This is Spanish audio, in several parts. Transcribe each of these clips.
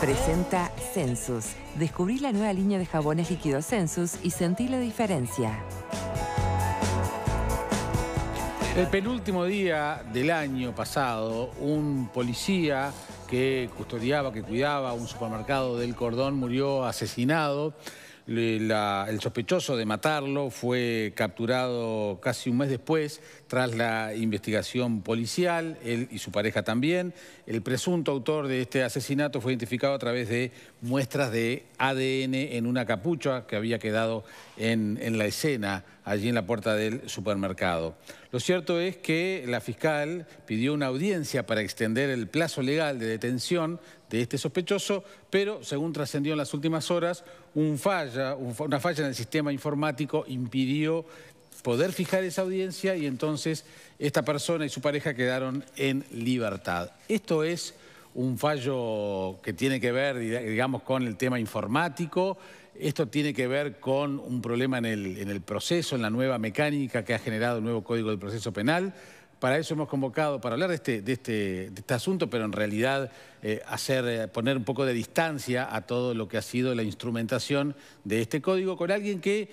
Presenta Census. Descubrí la nueva línea de jabones líquidos Census y sentí la diferencia. El penúltimo día del año pasado, un policía que custodiaba, que cuidaba un supermercado del Cordón, murió asesinado el sospechoso de matarlo fue capturado casi un mes después tras la investigación policial, él y su pareja también. El presunto autor de este asesinato fue identificado a través de muestras de ADN en una capucha que había quedado en la escena, allí en la puerta del supermercado. Lo cierto es que la fiscal pidió una audiencia para extender el plazo legal de detención de este sospechoso, pero según trascendió en las últimas horas, un falla, una falla en el sistema informático impidió poder fijar esa audiencia y entonces esta persona y su pareja quedaron en libertad. Esto es un fallo que tiene que ver, digamos, con el tema informático. Esto tiene que ver con un problema en el, en el proceso, en la nueva mecánica que ha generado el nuevo Código del Proceso Penal. Para eso hemos convocado, para hablar de este, de este, de este asunto, pero en realidad eh, hacer, eh, poner un poco de distancia a todo lo que ha sido la instrumentación de este código con alguien que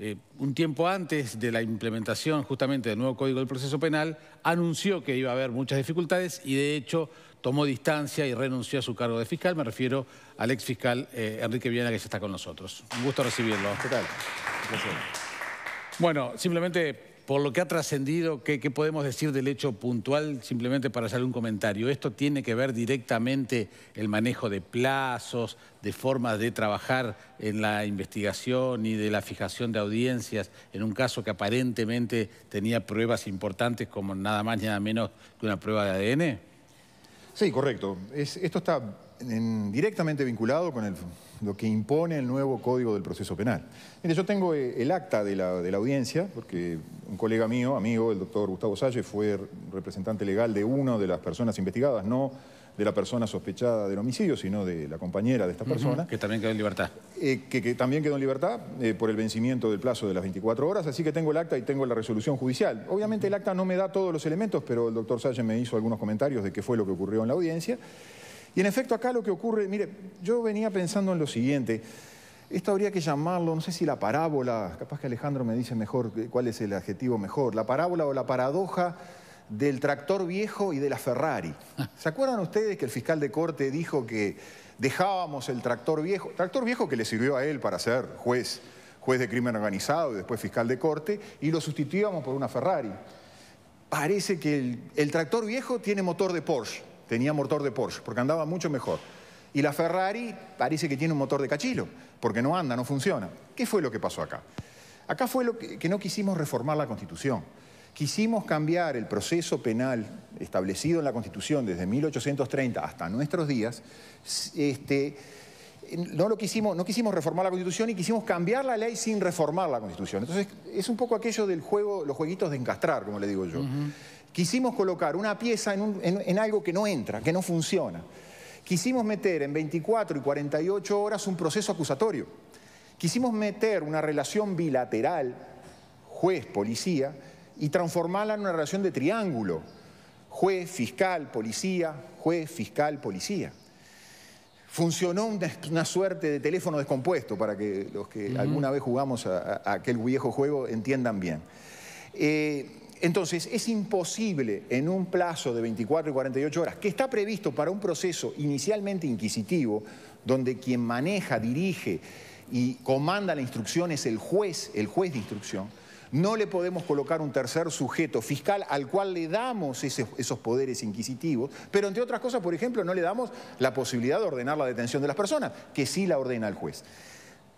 eh, un tiempo antes de la implementación justamente del nuevo Código del Proceso Penal, anunció que iba a haber muchas dificultades y de hecho tomó distancia y renunció a su cargo de fiscal. Me refiero al ex fiscal Enrique Viana, que ya está con nosotros. Un gusto recibirlo. ¿Qué tal? Bueno, simplemente por lo que ha trascendido, ¿qué, podemos decir del hecho puntual? Simplemente para hacer un comentario. ¿Esto tiene que ver directamente el manejo de plazos, de formas de trabajar en la investigación y de la fijación de audiencias en un caso que aparentemente tenía pruebas importantes como nada más y nada menos que una prueba de ADN? Sí, correcto. esto está directamente vinculado con lo que impone el nuevo Código del Proceso Penal. Mire, yo tengo eh, el acta de la, audiencia, porque un colega mío, amigo, el doctor Gustavo Salle, fue representante legal de una de las personas investigadas, no de la persona sospechada del homicidio, sino de la compañera de esta persona. que también quedó en libertad. Eh, que, también quedó en libertad eh, por el vencimiento del plazo de las 24 horas, así que tengo el acta y tengo la resolución judicial. Obviamente el acta no me da todos los elementos, pero el doctor Salle me hizo algunos comentarios de qué fue lo que ocurrió en la audiencia. Y en efecto acá lo que ocurre, mire, yo venía pensando en lo siguiente... Esto habría que llamarlo, no sé si la parábola, capaz que Alejandro me dice mejor eh, cuál es el adjetivo mejor, la parábola o la paradoja del tractor viejo y de la Ferrari. ¿Se acuerdan ustedes que el fiscal de corte dijo que dejábamos el tractor viejo, tractor viejo que le sirvió a él para ser juez, juez de crimen organizado y después fiscal de corte, y lo sustituíamos por una Ferrari? Parece que el, tractor viejo tiene motor de Porsche, tenía motor de Porsche, porque andaba mucho mejor. Y la Ferrari parece que tiene un motor de cachilo, porque no anda, no funciona. ¿Qué fue lo que pasó acá? Acá fue lo que no quisimos reformar la Constitución. Quisimos cambiar el proceso penal establecido en la Constitución desde 1830 hasta nuestros días, este, no, lo quisimos, no quisimos reformar la Constitución y quisimos cambiar la ley sin reformar la Constitución. Entonces, es un poco aquello del juego, los jueguitos de encastrar, como le digo yo. Quisimos colocar una pieza en, en algo que no entra, que no funciona. Quisimos meter en 24 y 48 horas un proceso acusatorio. Quisimos meter una relación bilateral, juez-policía, y transformarla en una relación de triángulo. Juez, fiscal, policía, juez, fiscal, policía. Funcionó una, suerte de teléfono descompuesto para que los que alguna vez jugamos a, aquel viejo juego entiendan bien. Eh, entonces, es imposible en un plazo de 24 y 48 horas, que está previsto para un proceso inicialmente inquisitivo, donde quien maneja, dirige y comanda la instrucción es el juez, el juez de instrucción, no le podemos colocar un tercer sujeto fiscal al cual le damos esos poderes inquisitivos, pero entre otras cosas, por ejemplo, no le damos la posibilidad de ordenar la detención de las personas, que sí la ordena el juez.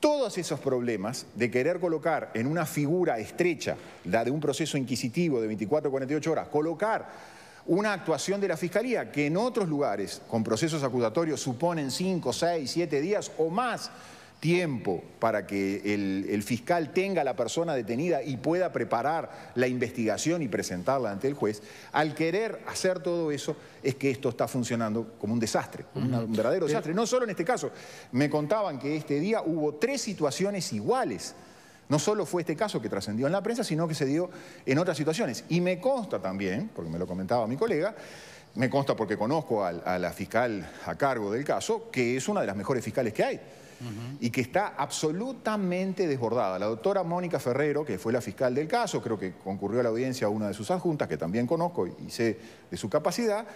Todos esos problemas de querer colocar en una figura estrecha, la de un proceso inquisitivo de 24 48 horas, colocar una actuación de la Fiscalía que en otros lugares con procesos acusatorios suponen 5, 6, 7 días o más tiempo para que el, fiscal tenga a la persona detenida y pueda preparar la investigación y presentarla ante el juez, al querer hacer todo eso es que esto está funcionando como un desastre, un verdadero desastre. No solo en este caso, me contaban que este día hubo tres situaciones iguales. No solo fue este caso que trascendió en la prensa, sino que se dio en otras situaciones. Y me consta también, porque me lo comentaba mi colega, me consta porque conozco a la fiscal a cargo del caso, que es una de las mejores fiscales que hay y que está absolutamente desbordada. La doctora Mónica Ferrero, que fue la fiscal del caso, creo que concurrió a la audiencia una de sus adjuntas, que también conozco y sé de su capacidad,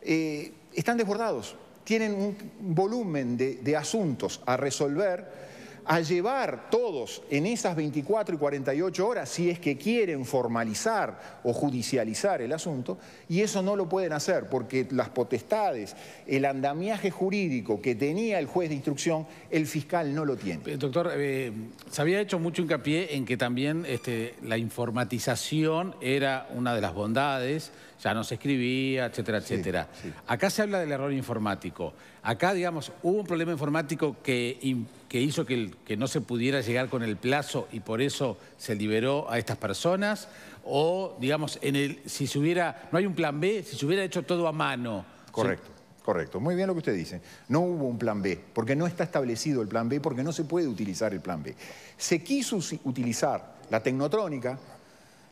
eh, están desbordados, tienen un volumen de asuntos a resolver a llevar todos en esas 24 y 48 horas, si es que quieren formalizar o judicializar el asunto, y eso no lo pueden hacer porque las potestades, el andamiaje jurídico que tenía el juez de instrucción, el fiscal no lo tiene. Eh, doctor, eh, se había hecho mucho hincapié en que también este, la informatización era una de las bondades, ya no se escribía, etcétera, etcétera. Acá se habla del error informático. Acá, digamos, hubo un problema informático que, hizo que, no se pudiera llegar con el plazo y por eso se liberó a estas personas. O, digamos, en el, si se hubiera, no hay un plan B, si se hubiera hecho todo a mano. Correcto. Correcto, muy bien lo que usted dice. No hubo un plan B, porque no está establecido el plan B, porque no se puede utilizar el plan B. Se quiso utilizar la tecnotrónica,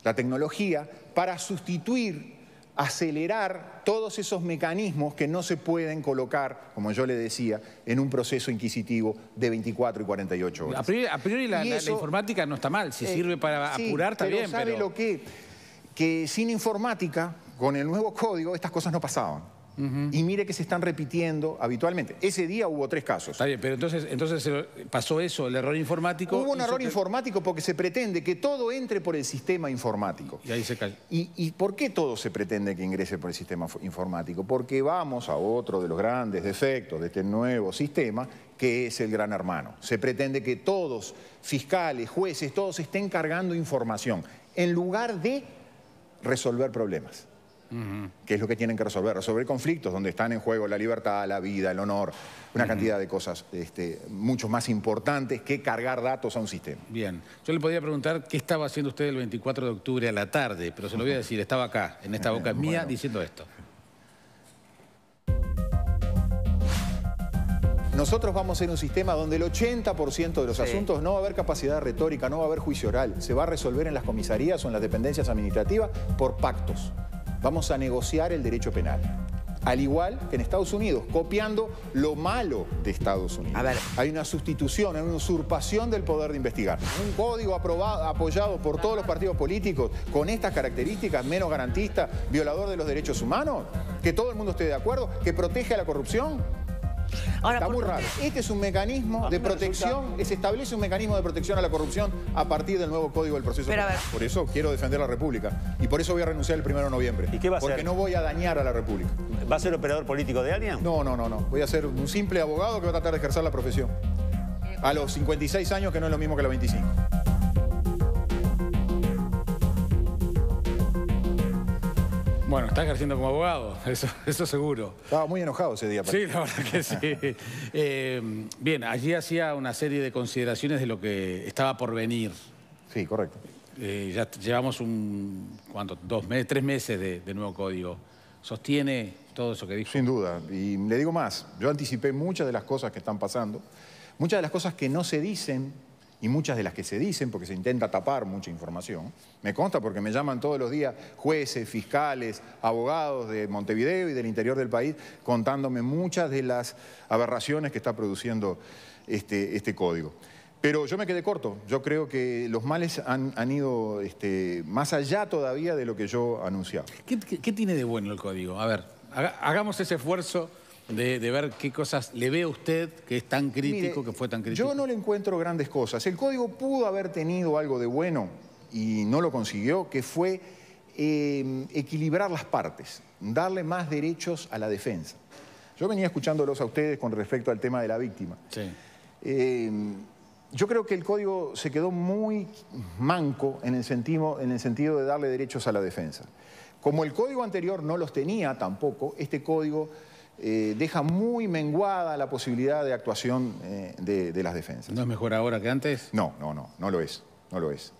la tecnología, para sustituir acelerar todos esos mecanismos que no se pueden colocar, como yo le decía, en un proceso inquisitivo de 24 y 48 horas. A priori, la, informática no está mal, si eh, sirve para apurar también. Pero ¿sabe lo que? Que sin informática, con el nuevo código, estas cosas no pasaban. Y mire que se están repitiendo habitualmente. Ese día hubo tres casos. Está bien, pero entonces, entonces pasó eso, el error informático. Hubo un error informático porque se pretende que todo entre por el sistema informático. Y ahí se cae. ¿Y por qué todo se pretende que ingrese por el sistema informático? Porque vamos a otro de los grandes defectos de este nuevo sistema, que es el gran hermano. Se pretende que todos, fiscales, jueces, todos estén cargando información en lugar de resolver problemas. Qué que es lo que tienen que resolver. Resolver conflictos donde están en juego la libertad, la vida, el honor, una cantidad de cosas este, mucho más importantes que cargar datos a un sistema. Bien. Yo le podía preguntar qué estaba haciendo usted el 24 de octubre a la tarde, pero se lo voy a decir, estaba acá, en esta boca mía, diciendo esto. Nosotros vamos a ser un sistema donde el 80% de los asuntos no va a haber capacidad retórica, no va a haber juicio oral. Se va a resolver en las comisarías o en las dependencias administrativas por pactos. Vamos a negociar el derecho penal. Al igual que en Estados Unidos, copiando lo malo de Estados Unidos. Hay una sustitución, hay una usurpación del poder de investigar. Un código aprobado, apoyado por todos los partidos políticos, con estas características, menos garantista, violador de los derechos humanos, que todo el mundo esté de acuerdo, que protege a la corrupción. Está muy raro. Este es un mecanismo ah, de protección, se establece un mecanismo de protección a la corrupción a partir del nuevo Código del Proceso Por eso quiero defender la República y por eso voy a renunciar el 1 de noviembre. ¿Y qué va Porque no voy a dañar a la República. ¿Va a ser operador político de alguien? No, no, no, no. Voy a ser un simple abogado que va a tratar de ejercer la profesión. A los 56 años, que no es lo mismo que a los 25. Bueno, está ejerciendo como abogado, eso, seguro. Estaba muy enojado ese día. Sí, la verdad que sí. Eh, bien, allí hacía una serie de consideraciones de lo que estaba por venir. Sí, correcto. Eh, ya llevamos un, ¿cuánto? Dos meses, tres meses de nuevo código. ¿Sostiene todo eso que dijo? Sin duda, y le digo más, yo anticipé muchas de las cosas que están pasando, muchas de las cosas que no se dicen y muchas de las que se dicen, porque se intenta tapar mucha información. Me consta porque me llaman todos los días jueces, fiscales, abogados de Montevideo y del interior del país contándome muchas de las aberraciones que está produciendo este, este código. Pero yo me quedé corto, yo creo que los males han, ido este, más allá todavía de lo que yo anunciaba. ¿Qué, tiene de bueno el código? A ver, hagamos ese esfuerzo de, ver qué cosas le ve a usted que es tan crítico, que fue tan crítico. Yo no le encuentro grandes cosas. El código pudo haber tenido algo de bueno y no lo consiguió, que fue eh, equilibrar las partes, darle más derechos a la defensa. Yo venía escuchándolos a ustedes con respecto al tema de la víctima. Eh, yo creo que el código se quedó muy manco en el, en el sentido de darle derechos a la defensa. Como el código anterior no los tenía tampoco, este código eh, deja muy menguada la posibilidad de actuación eh, de, las defensas. ¿No es mejor ahora que antes? No, no, no, no lo es, no lo es.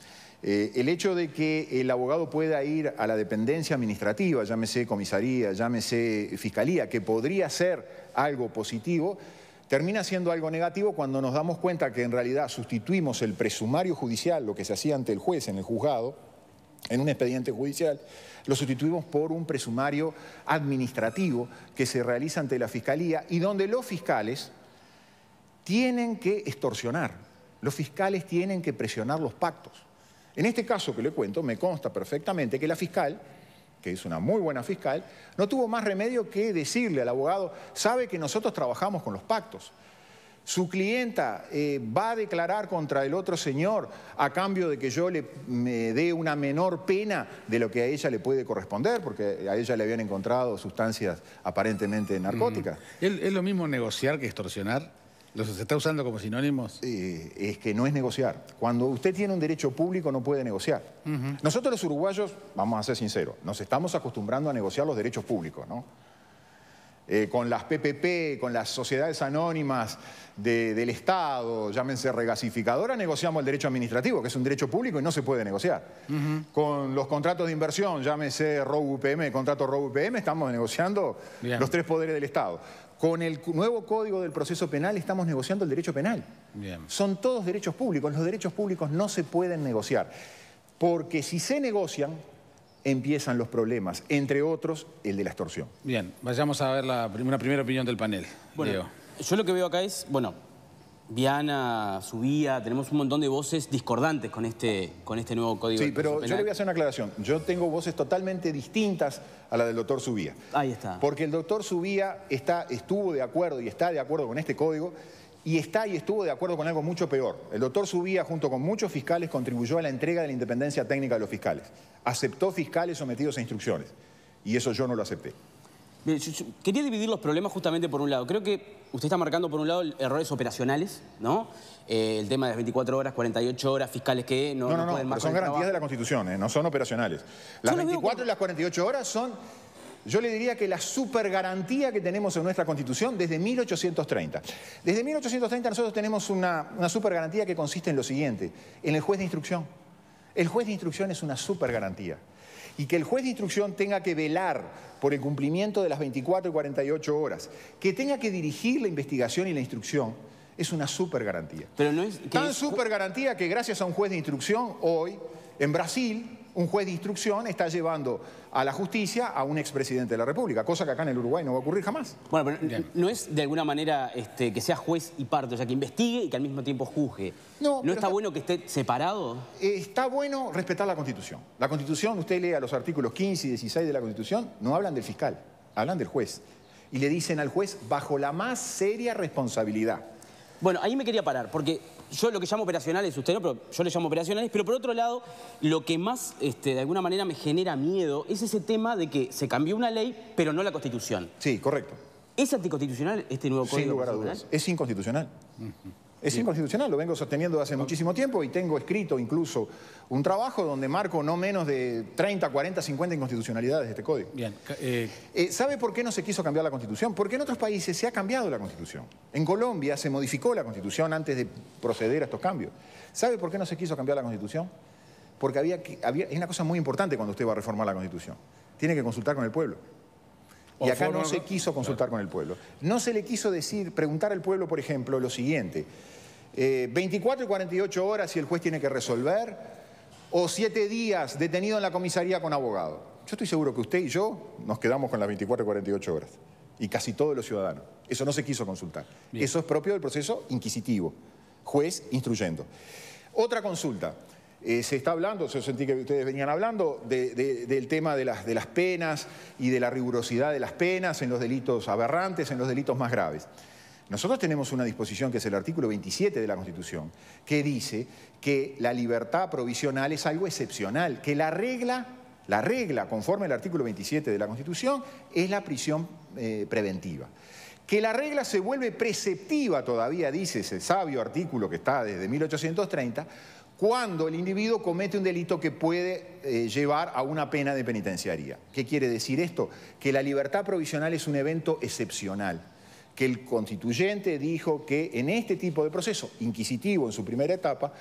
Eh, el hecho de que el abogado pueda ir a la dependencia administrativa, llámese comisaría, llámese fiscalía, que podría ser algo positivo, termina siendo algo negativo cuando nos damos cuenta que en realidad sustituimos el presumario judicial, lo que se hacía ante el juez en el juzgado, en un expediente judicial, lo sustituimos por un presumario administrativo que se realiza ante la Fiscalía y donde los fiscales tienen que extorsionar, los fiscales tienen que presionar los pactos. En este caso que le cuento, me consta perfectamente que la fiscal, que es una muy buena fiscal, no tuvo más remedio que decirle al abogado, sabe que nosotros trabajamos con los pactos, su clienta eh, va a declarar contra el otro señor a cambio de que yo le me dé una menor pena de lo que a ella le puede corresponder, porque a ella le habían encontrado sustancias aparentemente mm. narcóticas. ¿Es lo mismo negociar que extorsionar? ¿Los se está usando como sinónimos? Eh, es que no es negociar. Cuando usted tiene un derecho público no puede negociar. Nosotros los uruguayos, vamos a ser sinceros, nos estamos acostumbrando a negociar los derechos públicos, ¿no? Eh, con las PPP, con las sociedades anónimas del Estado, llámense regasificadora, negociamos el derecho administrativo, que es un derecho público y no se puede negociar. Con los contratos de inversión, llámese ROU contrato estamos negociando los tres poderes del Estado. Con el nuevo Código del Proceso Penal estamos negociando el derecho penal. Son todos derechos públicos, los derechos públicos no se pueden negociar. Porque si se negocian, empiezan los problemas, entre otros el de la extorsión. Bien, vayamos a ver la, una primera opinión del panel. Bueno, yo lo que veo acá es, bueno, Viana, Subía, tenemos un montón de voces discordantes con este, con este nuevo código. Sí, pero yo le voy a hacer una aclaración. Yo tengo voces totalmente distintas a la del doctor Subía. Ahí está. Porque el doctor Subía está, estuvo de acuerdo y está de acuerdo con este código y está y estuvo de acuerdo con algo mucho peor. El doctor Subía, junto con muchos fiscales, contribuyó a la entrega de la independencia técnica de los fiscales. Aceptó fiscales sometidos a instrucciones. Y eso yo no lo acepté. quería dividir los problemas justamente por un lado. Creo que usted está marcando por un lado errores operacionales, ¿no? Eh, el tema de las 24 horas, 48 horas, fiscales que no, no, no, no pueden no, son garantías de la Constitución, ¿eh? no son operacionales. Las 24 y las 48 horas son yo le diría que la super garantía que tenemos en nuestra Constitución desde 1830. Desde 1830 nosotros tenemos una, supergarantía super garantía que consiste en lo siguiente, en el juez de instrucción. El juez de instrucción es una super garantía. Y que el juez de instrucción tenga que velar por el cumplimiento de las 24 y 48 horas, que tenga que dirigir la investigación y la instrucción, es una super garantía. Pero Tan super garantía que gracias a un juez de instrucción hoy, en Brasil, un juez de instrucción está llevando a la justicia a un expresidente de la República, cosa que acá en el Uruguay no va a ocurrir jamás. Bueno, pero no es de alguna manera este, que sea juez y parte, o sea, que investigue y que al mismo tiempo juzgue. ¿No, está, está, bueno que esté separado? Está bueno respetar la Constitución. La Constitución, usted lea los artículos 15 y 16 de la Constitución, no hablan del fiscal, hablan del juez. Y le dicen al juez, bajo la más seria responsabilidad. Bueno, ahí me quería parar, porque yo lo que llamo operacionales, usted no, pero yo le llamo operacionales, pero por otro lado, lo que más este, de alguna manera me genera miedo es ese tema de que se cambió una ley, pero no la Constitución. Sí, correcto. ¿Es anticonstitucional este nuevo código? Sin lugar a dudas, es inconstitucional. Es inconstitucional, lo vengo sosteniendo hace muchísimo tiempo y tengo escrito incluso un trabajo donde marco no menos de 30, 40, 50 inconstitucionalidades de este código. Bien. Eh, eh, ¿Sabe por qué no se quiso cambiar la Constitución? Porque en otros países se ha cambiado la Constitución. En Colombia se modificó la Constitución antes de proceder a estos cambios. ¿Sabe por qué no se quiso cambiar la Constitución? Porque había, había, es una cosa muy importante cuando usted va a reformar la Constitución. Tiene que consultar con el pueblo. Y acá no se quiso consultar con el pueblo. No se le quiso decir, preguntar al pueblo, por ejemplo, lo siguiente. 24 eh, y 48 horas si el juez tiene que resolver o 7 días detenido en la comisaría con abogado. Yo estoy seguro que usted y yo nos quedamos con las 24 y 48 horas. Y casi todos los ciudadanos. Eso no se quiso consultar. Eso es propio del proceso inquisitivo. Juez instruyendo. Otra consulta. Eh, se está hablando, se sentí que ustedes venían hablando, del tema de las, penas y de la rigurosidad de las penas en los delitos aberrantes, en los delitos más graves. Nosotros tenemos una disposición que es el artículo 27 de la Constitución, que dice que la libertad provisional es algo excepcional, que la regla, la regla conforme al artículo 27 de la Constitución, es la prisión eh, preventiva que la regla se vuelve preceptiva, todavía dice ese sabio artículo que está desde 1830, cuando el individuo comete un delito que puede eh, llevar a una pena de penitenciaría. ¿Qué quiere decir esto? Que la libertad provisional es un evento excepcional, que el constituyente dijo que en este tipo de proceso, inquisitivo en su primera etapa,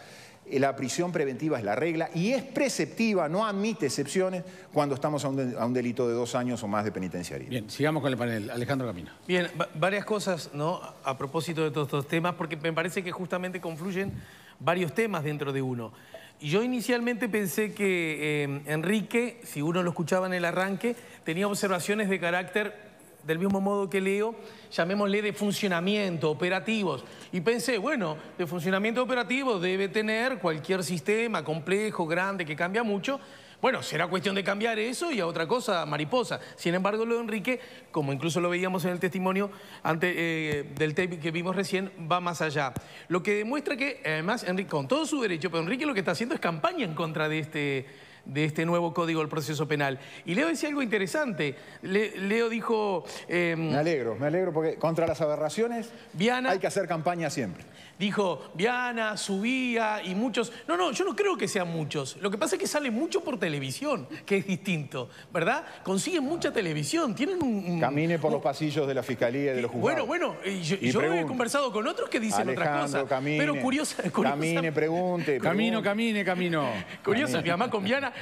eh, la prisión preventiva es la regla y es preceptiva, no admite excepciones cuando estamos a un, delito de dos años o más de penitenciaría. Bien, sigamos con el panel. Alejandro Camino. Bien, varias cosas ¿no? a propósito de todos estos temas, porque me parece que justamente confluyen varios temas dentro de uno. Yo inicialmente pensé que eh, Enrique, si uno lo escuchaba en el arranque, tenía observaciones de carácter del mismo modo que leo, llamémosle de funcionamiento, operativos. Y pensé, bueno, de funcionamiento operativo debe tener cualquier sistema complejo, grande, que cambia mucho. Bueno, será cuestión de cambiar eso y a otra cosa, mariposa. Sin embargo, lo de Enrique, como incluso lo veíamos en el testimonio ante, eh, del tape que vimos recién, va más allá. Lo que demuestra que, además, Enrique, con todo su derecho, pero Enrique lo que está haciendo es campaña en contra de este de este nuevo Código del Proceso Penal. Y Leo decía algo interesante. Leo dijo... Em, me alegro, me alegro porque contra las aberraciones hay que hacer campaña siempre. Dijo, Viana, Subía y muchos... No, no, yo no creo que sean muchos. Lo que pasa es que sale mucho por televisión, que es distinto, ¿verdad? Consiguen mucha televisión, tienen Camine por los pasillos de la Fiscalía y de los juzgados. Bueno, bueno, yo, yo he conversado con otros que dicen otras cosas, pero curiosa, curiosa, Camine, pregunte. Camino, camine, camino. Curiosa, mi mamá con Viana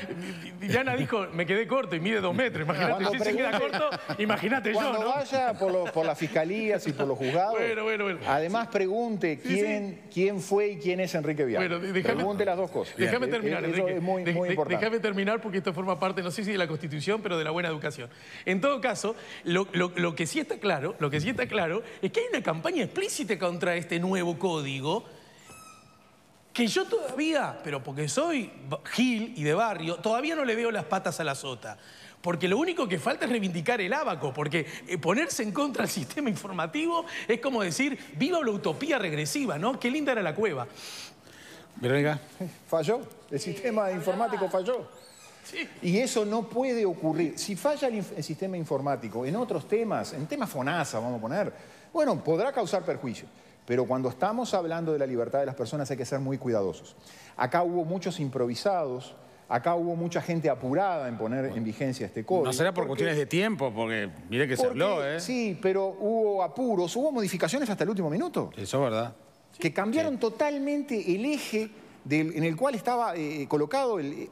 Diana dijo, me quedé corto y mide dos metros. Imagínate, si se queda corto, imagínate yo, ¿no? Cuando vaya por, por las fiscalías y por los juzgados, bueno, bueno, bueno. además pregunte quién, quién fue y quién es Enrique Vial. pregunte las dos cosas. Déjame terminar, Eso es muy, importante. Déjame terminar porque esto forma parte, no sé si de la Constitución, pero de la buena educación. En todo caso, lo, lo que sí está claro, lo que sí está claro es que hay una campaña explícita contra este nuevo código que yo todavía, pero porque soy gil y de barrio, todavía no le veo las patas a la sota. Porque lo único que falta es reivindicar el abaco, porque eh, ponerse en contra del sistema informativo es como decir, viva la utopía regresiva, ¿no? Qué linda era la cueva. Verónica. Falló, el sistema informático falló. Sí. Y eso no puede ocurrir. Si falla el, el, sistema informático en otros temas, en temas FONASA, vamos a poner, bueno, podrá causar perjuicio. Pero cuando estamos hablando de la libertad de las personas hay que ser muy cuidadosos. Acá hubo muchos improvisados, acá hubo mucha gente apurada en poner en vigencia este código. No será por cuestiones de tiempo, porque mire que se habló, ¿eh? Sí, pero hubo apuros, hubo modificaciones hasta el último minuto. Eso es verdad. Que cambiaron totalmente el eje en el cual estaba eh, colocado el...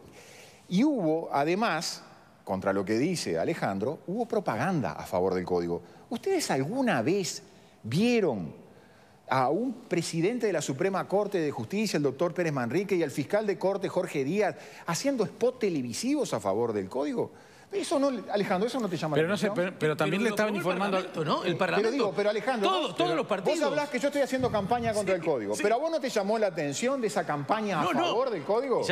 Y hubo, además, contra lo que dice Alejandro, hubo propaganda a favor del código. ¿Ustedes alguna vez vieron a un presidente de la Suprema Corte de Justicia, el doctor Pérez Manrique, y al fiscal de corte, Jorge Díaz, haciendo spots televisivos a favor del código. Eso no, Alejandro, eso no te llama pero la atención. pero, también le estaban informando... al ¿no? El Parlamento. Pero digo, pero Alejandro... todos los partidos... Vos hablás que yo estoy haciendo campaña contra el Código, pero ¿a vos no te llamó la atención de esa campaña a favor del Código?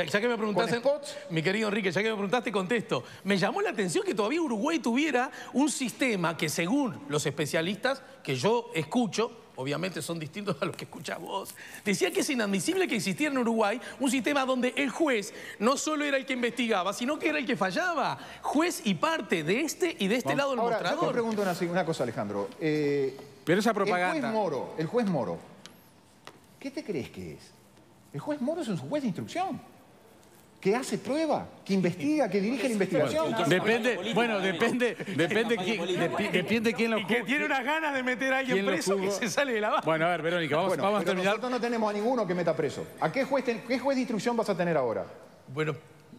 Mi querido Enrique, ya que me preguntaste, contesto. Me llamó la atención que todavía Uruguay tuviera un sistema que según los especialistas que yo escucho obviamente son distintos a los que escuchas vos, decía que es inadmisible que existiera en Uruguay un sistema donde el juez no solo era el que investigaba, sino que era el que fallaba. Juez y parte de este y de este lado del Ahora, mostrador. Yo te pregunto una, cosa, Alejandro. Eh, Pero esa propaganda. Moro, el juez Moro, ¿qué te crees que es? El juez Moro es un juez de instrucción que hace prueba, que investiga, que dirige la investigación. Depende, bueno, depende, depende, quién, quién lo que tiene unas ganas de meter a alguien preso que se sale de la base. Bueno, a ver, Verónica, vamos, a terminar. Nosotros no tenemos a ninguno que meta preso. ¿A qué juez, de instrucción vas a tener ahora? Bueno,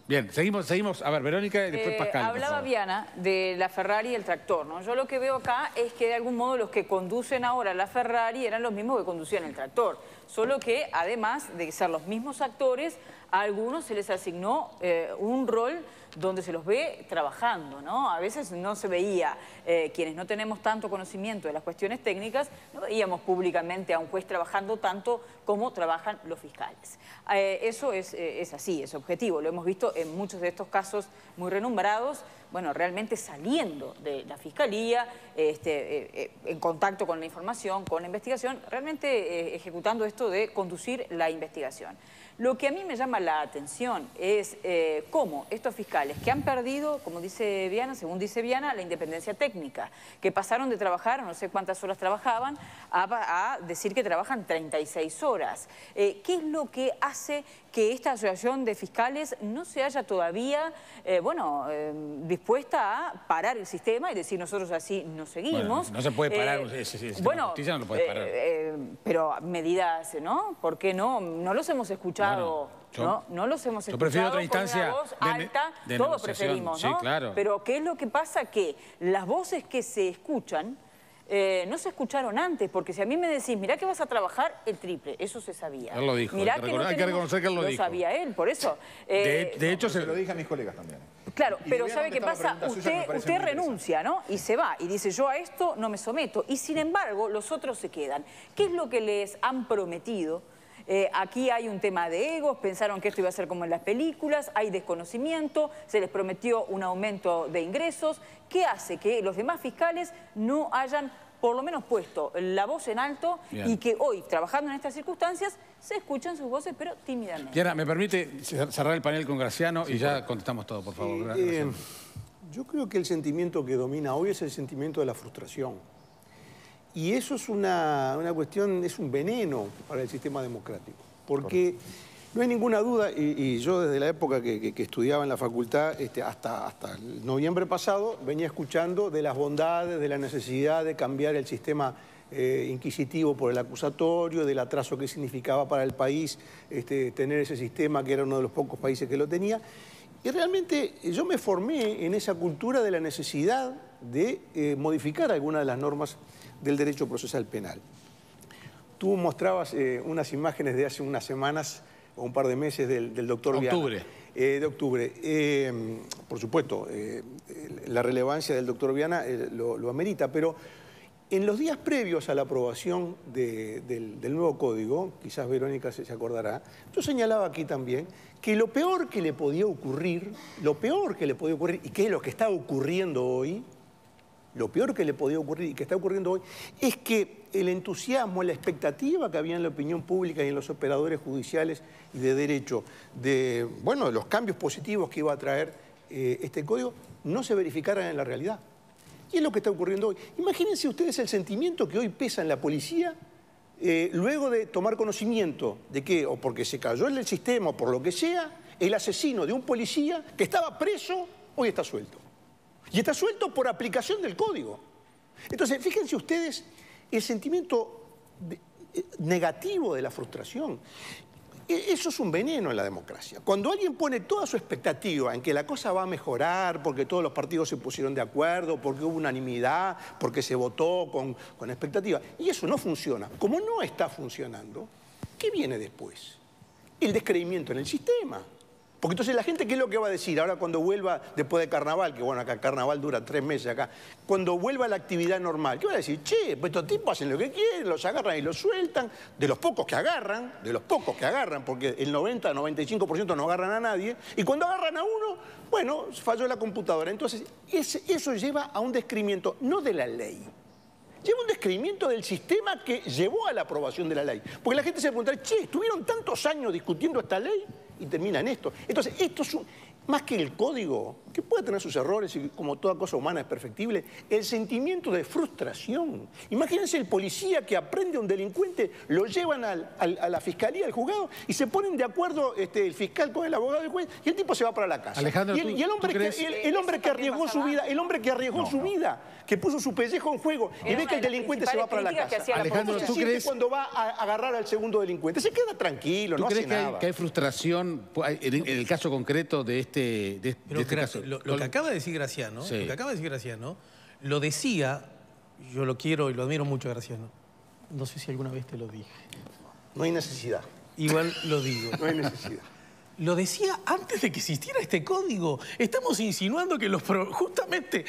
bien, seguimos, seguimos. A ver, Verónica y después eh, Pascal. Hablaba Viana de la Ferrari y el tractor, ¿no? Yo lo que veo acá es que de algún modo los que conducen ahora la Ferrari eran los mismos que conducían el tractor. Solo que, además de ser los mismos actores, a algunos se les asignó eh, un rol donde se los ve trabajando, ¿no? A veces no se veía, eh, quienes no tenemos tanto conocimiento de las cuestiones técnicas, no veíamos públicamente a un juez trabajando tanto como trabajan los fiscales. Eh, eso es, así, es objetivo, lo hemos visto en muchos de estos casos muy renombrados, bueno, realmente saliendo de la Fiscalía, este, en contacto con la información, con la investigación, realmente ejecutando esto de conducir la investigación. Lo que a mí me llama la atención es eh, cómo estos fiscales que han perdido, como dice Viana, según dice Viana, la independencia técnica, que pasaron de trabajar, no sé cuántas horas trabajaban, a, decir que trabajan 36 horas. Eh, ¿Qué es lo que hace que esta asociación de fiscales no se haya todavía, eh, bueno, dispuesta a parar el sistema y decir nosotros así no seguimos? no se puede parar, Sí, bueno, no lo puede parar. pero medidas, ¿no? ¿Por qué no? No los hemos escuchado no, no los hemos escuchado yo prefiero otra instancia alta, preferimos, ¿no? Sí, claro. Pero ¿qué es lo que pasa? Que las voces que se escuchan eh, no se escucharon antes, porque si a mí me decís, mirá que vas a trabajar el triple, eso se sabía. Él lo dijo, hay que, no hay que reconocer que él lo, Lo sabía él, por eso. de, eh, hecho, se lo dije a mis colegas también. Claro, pero ¿sabe qué pasa? Usted, usted renuncia, ¿no? Y se va y dice, yo a esto no me someto. Y sin embargo, los otros se quedan. ¿Qué es lo que les han prometido? Eh, aquí hay un tema de egos, pensaron que esto iba a ser como en las películas, hay desconocimiento, se les prometió un aumento de ingresos. ¿Qué hace que los demás fiscales no hayan por lo menos puesto la voz en alto y que hoy, trabajando en estas circunstancias, se escuchan sus voces, pero tímidamente. Diana, ¿me permite cerrar el panel con Graciano y ya contestamos todo, por favor? Eh, yo creo que el sentimiento que domina hoy es el sentimiento de la frustración. Y eso es una, cuestión, es un veneno para el sistema democrático. Porque no hay ninguna duda, y, yo desde la época que, estudiaba en la facultad, este, hasta, hasta noviembre pasado, venía escuchando de las bondades, de la necesidad de cambiar el sistema eh, inquisitivo por el acusatorio, del atraso que significaba para el país este, tener ese sistema, que era uno de los pocos países que lo tenía. Y realmente yo me formé en esa cultura de la necesidad de eh, modificar algunas de las normas del derecho procesal penal. Tú mostrabas eh, unas imágenes de hace unas semanas o un par de meses del, doctor Viana. Eh, de octubre. Eh, por supuesto, la relevancia del doctor Viana lo, amerita, pero en los días previos a la aprobación del, nuevo código, quizás Verónica se, acordará, ...tú señalaba aquí también que lo peor que le podía ocurrir, lo peor que le podía ocurrir, y que es lo que está ocurriendo hoy, lo peor que le podía ocurrir y que está ocurriendo hoy, es que el entusiasmo, la expectativa que había en la opinión pública y en los operadores judiciales y de derecho de, bueno, de los cambios positivos que iba a traer eh, este código, no se verificaran en la realidad. Y es lo que está ocurriendo hoy. Imagínense ustedes el sentimiento que hoy pesa en la policía eh, luego de tomar conocimiento de que, o porque se cayó en el sistema, o por lo que sea, el asesino de un policía que estaba preso, hoy está suelto. Y está suelto por aplicación del código. Entonces, fíjense ustedes el sentimiento eh, negativo de la frustración. E, eso es un veneno en la democracia. Cuando alguien pone toda su expectativa en que la cosa va a mejorar, porque todos los partidos se pusieron de acuerdo, porque hubo unanimidad, porque se votó con, con expectativa, y eso no funciona, como no está funcionando, ¿qué viene después? El descreimiento en el sistema. Porque entonces la gente, ¿qué es lo que va a decir? Ahora cuando vuelva, después de carnaval, que bueno, acá carnaval dura tres meses acá, cuando vuelva la actividad normal, ¿qué va a decir? Che, pues estos tipos hacen lo que quieren, los agarran y los sueltan, de los pocos que agarran, de los pocos que agarran, porque el 90, 95% no agarran a nadie, y cuando agarran a uno, bueno, falló la computadora. Entonces, eso lleva a un descrimiento, no de la ley, lleva un descrimiento del sistema que llevó a la aprobación de la ley. Porque la gente se va a preguntar, che, estuvieron tantos años discutiendo esta ley y termina en esto. Entonces, esto es un, más que el código, que puede tener sus errores y como toda cosa humana es perfectible, el sentimiento de frustración. Imagínense el policía que aprende a un delincuente, lo llevan a la fiscalía, al juzgado, y se ponen de acuerdo este, el fiscal con el abogado del juez, y el tipo se va para la casa. y el, hombre, que, arriesgó su vida, el hombre que arriesgó su vida, que puso su pellejo en juego, y ve que el delincuente se va para la casa. Alejandro, ¿tú se cuando va a agarrar al segundo delincuente? Se queda tranquilo, no crees hace nada. que hay frustración, en el caso concreto de este este, de, este Lo, que acaba de decir Graciano, lo lo decía, yo lo quiero y lo admiro mucho Graciano, no sé si alguna vez te lo dije. No hay necesidad. Igual lo digo. No hay necesidad. Lo decía antes de que existiera este código. Estamos insinuando que los justamente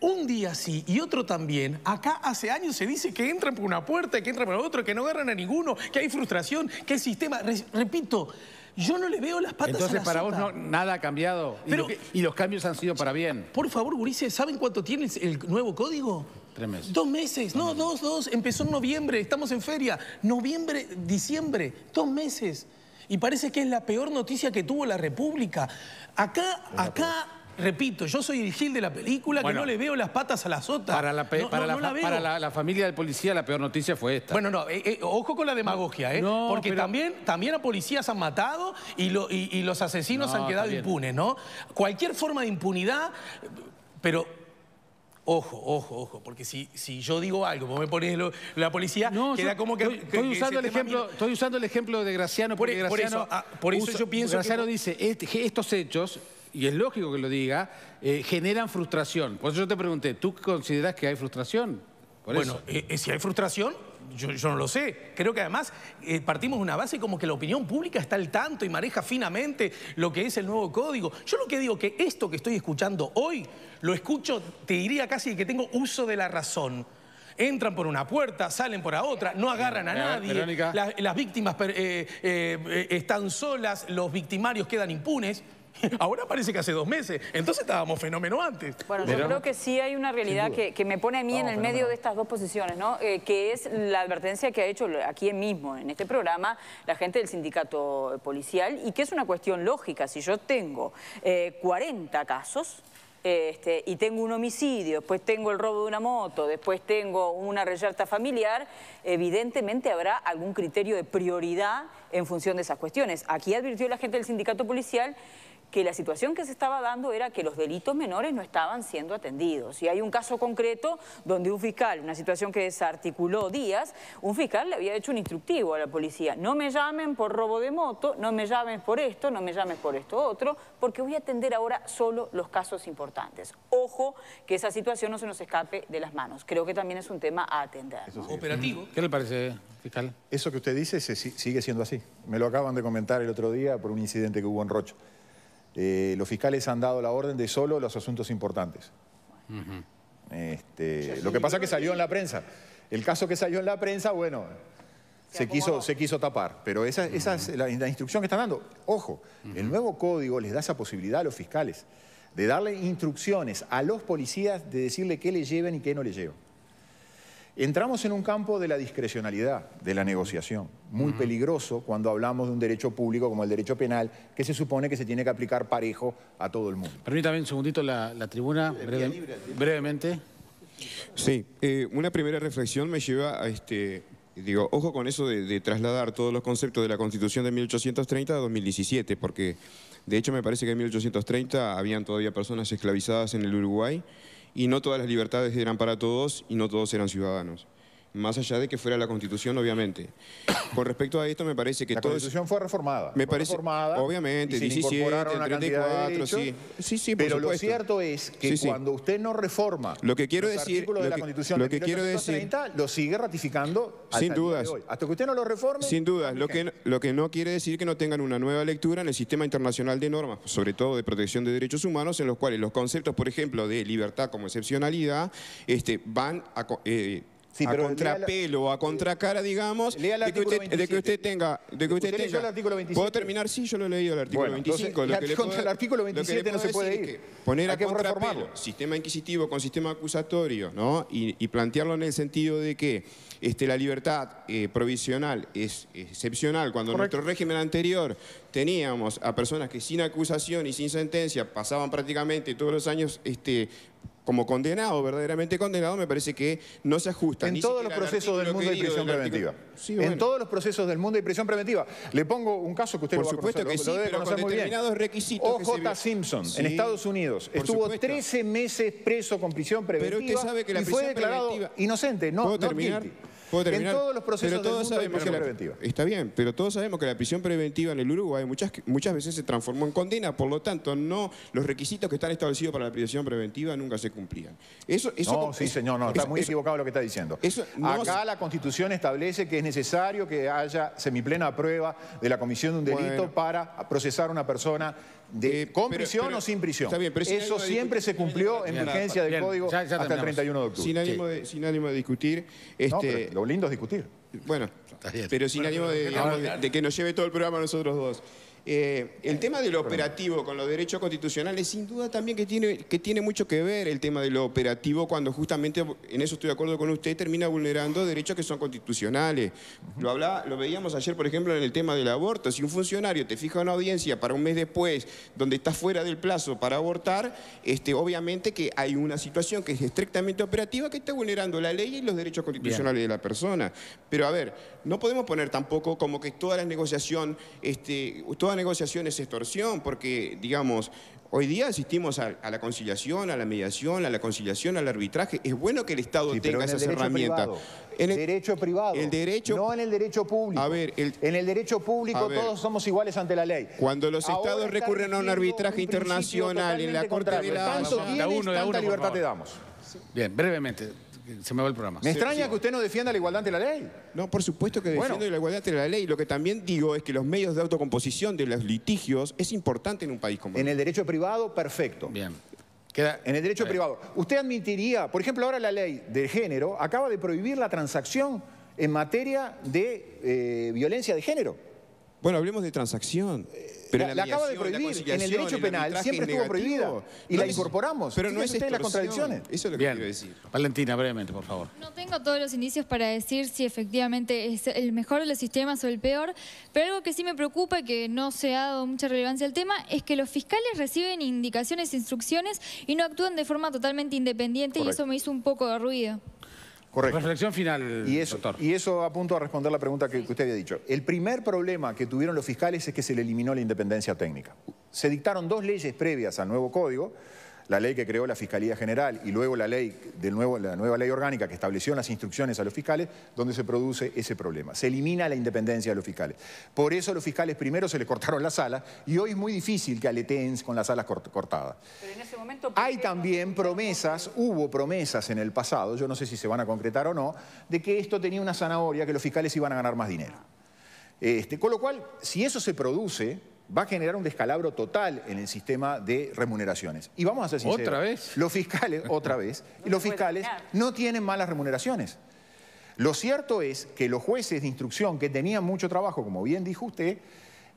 un día sí y otro también. Acá hace años se dice que entran por una puerta, que entran por otro otra, que no agarran a ninguno, que hay frustración, que el sistema... Repito, yo no le veo las patas Entonces, a para vos nada ha cambiado. y, los cambios han sido para bien. Por favor, Gurises, ¿saben cuánto tiene el nuevo código? Tres meses. Dos meses. No, dos, dos. Empezó en noviembre, estamos en feria. Noviembre, diciembre, dos meses. Y parece que es la peor noticia que tuvo la República. Acá, acá repito, yo soy el gil de la película que no le veo las patas a la sota. Para la, familia del policía la peor noticia fue esta. Bueno, no, eh, eh, ojo con la demagogia, ¿eh? Porque también, también a policías han matado y, los asesinos han quedado impunes, ¿no? Cualquier forma de impunidad, pero Ojo, ojo, ojo, porque si, yo digo algo, vos me pones la policía, queda como que... Estoy, usando el ejemplo, estoy usando el ejemplo de Graciano, e, ah, por, eso, yo pienso Graciano dice, este, estos hechos y es lógico que lo diga, eh, generan frustración. Por eso yo te pregunté, ¿tú consideras que hay frustración? bueno, eh, eh, si hay frustración, yo, no lo sé. Creo que además partimos de una base como que la opinión pública está al tanto y maneja finamente lo que es el nuevo código. Yo lo que digo que esto que estoy escuchando hoy, lo escucho, te diría casi que tengo uso de la razón entran por una puerta, salen por la otra, no agarran a nadie, las, víctimas están solas, los victimarios quedan impunes. Ahora parece que hace dos meses. Entonces estábamos fenómeno antes. Bueno, yo creo que sí hay una realidad que, me pone a mí en el medio de estas dos posiciones, ¿no? Eh, que es la advertencia que ha hecho aquí mismo, en este programa, la gente del sindicato policial y que es una cuestión lógica. Si yo tengo 40 eh, casos, este, y tengo un homicidio, después tengo el robo de una moto, después tengo una reyerta familiar, evidentemente habrá algún criterio de prioridad en función de esas cuestiones. Aquí advirtió la gente del sindicato policial que la situación que se estaba dando era que los delitos menores no estaban siendo atendidos. Y hay un caso concreto donde un fiscal, una situación que desarticuló días, un fiscal le había hecho un instructivo a la policía, no me llamen por robo de moto, no me llamen por esto, no me llamen por esto otro, porque voy a atender ahora solo los casos importantes. Ojo que esa situación no se nos escape de las manos. Creo que también es un tema a atender. Operativo. ¿Qué le parece, fiscal? Eso que usted dice sigue siendo así. Me lo acaban de comentar el otro día por un incidente que hubo en Rocho. Eh, los fiscales han dado la orden de solo los asuntos importantes. Este, lo que pasa es que salió en la prensa. El caso que salió en la prensa, bueno, se, quiso, se quiso tapar. Pero esa, es la, instrucción que están dando. Ojo, el nuevo código les da esa posibilidad a los fiscales de darle instrucciones a los policías de decirle qué le lleven y qué no le llevan. Entramos en un campo de la discrecionalidad, de la negociación, muy peligroso cuando hablamos de un derecho público como el derecho penal, que se supone que se tiene que aplicar parejo a todo el mundo. Permítame un segundito la, tribuna, brevemente. Sí, eh, una primera reflexión me lleva a este... Digo, ojo con eso de, de trasladar todos los conceptos de la Constitución de 1830 a 2017, porque de hecho me parece que en 1830 habían todavía personas esclavizadas en el Uruguay y no todas las libertades eran para todos y no todos eran ciudadanos más allá de que fuera la Constitución, obviamente. Con respecto a esto, me parece que la Constitución fue reformada. Me parece, obviamente, 17, 34, sí. Sí, sí, Pero lo cierto es que cuando usted no reforma lo que quiero decir, lo de que, la Constitución lo quiero decir, lo sigue ratificando sin dudas, hasta que usted no lo reforme. Sin dudas, lo que, lo que no quiere decir que no tengan una nueva lectura en el sistema internacional de normas, sobre todo de protección de derechos humanos, en los cuales los conceptos, por ejemplo, de libertad como excepcionalidad, este, van a... Eh, Sí, a contrapelo, o a contracara, digamos, de que, usted, tenga... De que usted, tenga. artículo ¿Puedo terminar? Sí, yo lo he leído el artículo 25. contra el artículo 27 no se puede ir. poner a contrapelo sistema inquisitivo con sistema acusatorio, ¿no? Y, plantearlo en el sentido de que este, la libertad eh, provisional es excepcional. Cuando en nuestro régimen anterior teníamos a personas que sin acusación y sin sentencia pasaban prácticamente todos los años este, como condenado, verdaderamente condenado, me parece que no se ajusta. En todos los procesos del mundo hay prisión preventiva. En todos los procesos del mundo hay prisión preventiva. Le pongo un caso que usted Por supuesto que sí, requisitos. O.J. Simpson, en Estados Unidos, estuvo 13 meses preso con prisión preventiva pero usted sabe que la y fue declarado inocente, no, en todos los procesos de prisión preventiva. Está bien, pero todos sabemos que la prisión preventiva en el Uruguay muchas, muchas veces se transformó en condena, por lo tanto, no los requisitos que están establecidos para la prisión preventiva nunca se cumplían. Eso, eso no, sí, señor, no, está muy equivocado lo que está diciendo. Acá la Constitución establece que es necesario que haya semiplena prueba de la comisión de un delito para procesar a una persona de, eh, con prisión o sin prisión. Eso siempre se cumplió en vigencia del Código hasta el 31 de octubre. Sin ánimo, de, discutir. Este, lindo discutir. Bueno, pero sin ánimo de, que nos lleve todo el programa nosotros dos. Eh, el eh, tema de lo operativo con los derechos constitucionales, sin duda también que tiene, que tiene mucho que ver el tema de lo operativo cuando justamente, en eso estoy de acuerdo con usted, termina vulnerando derechos que son constitucionales. Lo, lo veíamos ayer, por ejemplo, en el tema del aborto. Si un funcionario te fija una audiencia para un mes después, donde está fuera del plazo para abortar, este, obviamente que hay una situación que es estrictamente operativa que está vulnerando la ley y los derechos constitucionales de la persona. Pero a ver, no podemos poner tampoco como que toda la negociación, este, negociación es extorsión, porque, digamos, hoy día asistimos a, la conciliación, a la mediación, a la conciliación, al arbitraje. Es bueno que el Estado tenga esas herramientas. En el derecho privado. El derecho, no en el derecho público. A ver, en el derecho público todos somos iguales ante la ley. Cuando los estados recurren a un arbitraje internacional en la Corte de la libertad te damos. Bien, brevemente se me va el programa. Me extraña que usted no defienda la igualdad ante la ley. No, por supuesto que defiendo la igualdad ante la ley. Lo que también digo es que los medios de autocomposición de los litigios es importante en un país como En el derecho privado, perfecto. Bien. Queda- En el derecho privado. ¿Usted admitiría, por ejemplo, ahora la ley de género acaba de prohibir la transacción en materia de eh, violencia de género? Bueno, hablemos de transacción. Eh, pero la, acaba de prohibir. En el derecho penal siempre estuvo prohibida. Y la incorporamos. Pero no es usted las contradicciones. Eso es lo que quiero decir. Valentina, brevemente, por favor. No tengo todos los indicios para decir si efectivamente es el mejor de los sistemas o el peor, pero algo que sí me preocupa y que no se ha dado mucha relevancia al tema es que los fiscales reciben indicaciones, e instrucciones y no actúan de forma totalmente independiente y eso me hizo un poco de ruido. Correcto. Reflexión final, y eso, doctor. Y eso apunto a responder la pregunta que, usted había dicho. El primer problema que tuvieron los fiscales es que se le eliminó la independencia técnica. Se dictaron dos leyes previas al nuevo código la ley que creó la Fiscalía General y luego la, ley, nuevo, la nueva ley orgánica que estableció las instrucciones a los fiscales, donde se produce ese problema. Se elimina la independencia de los fiscales. Por eso a los fiscales primero se les cortaron las alas y hoy es muy difícil que aleteen con las alas cortadas. en ese Hay también promesas, hubo promesas en el pasado, yo no sé si se van a concretar o no, de que esto tenía una zanahoria, que los fiscales iban a ganar más dinero. Este, con lo cual, si eso se produce, va a generar un descalabro total en el sistema de remuneraciones. Y vamos a ser sinceros. ¿Otra vez? Los fiscales, otra vez, los fiscales no tienen malas remuneraciones. Lo cierto es que los jueces de instrucción que tenían mucho trabajo, como bien dijo usted,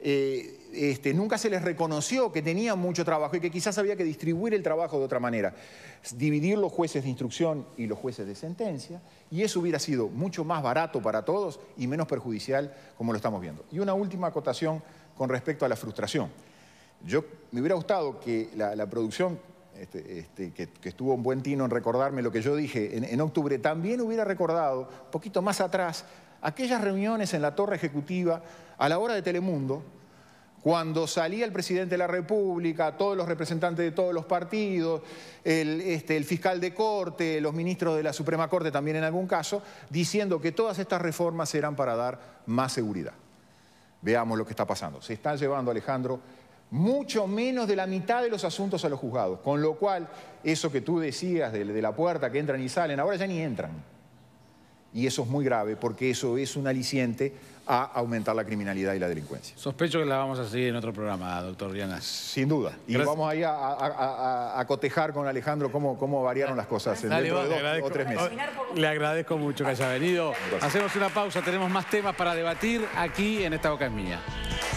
eh, este, nunca se les reconoció que tenían mucho trabajo y que quizás había que distribuir el trabajo de otra manera. Dividir los jueces de instrucción y los jueces de sentencia, y eso hubiera sido mucho más barato para todos y menos perjudicial como lo estamos viendo. Y una última acotación con respecto a la frustración. Yo me hubiera gustado que la, producción, este, este, que, estuvo un buen tino en recordarme lo que yo dije en, octubre, también hubiera recordado, poquito más atrás, aquellas reuniones en la torre ejecutiva a la hora de Telemundo, cuando salía el presidente de la República, todos los representantes de todos los partidos, el, este, fiscal de corte, los ministros de la Suprema Corte también en algún caso, diciendo que todas estas reformas eran para dar más seguridad. Veamos lo que está pasando. Se están llevando, Alejandro, mucho menos de la mitad de los asuntos a los juzgados, con lo cual eso que tú decías de, la puerta que entran y salen, ahora ya ni entran. Y eso es muy grave porque eso es un aliciente a aumentar la criminalidad y la delincuencia. Sospecho que la vamos a seguir en otro programa, doctor Diana. Sin duda. Y vamos ahí a, a, cotejar con Alejandro cómo, cómo variaron las cosas en dentro de dos o tres meses. Le agradezco mucho que haya venido. Hacemos una pausa, tenemos más temas para debatir aquí en Esta Boca es Mía.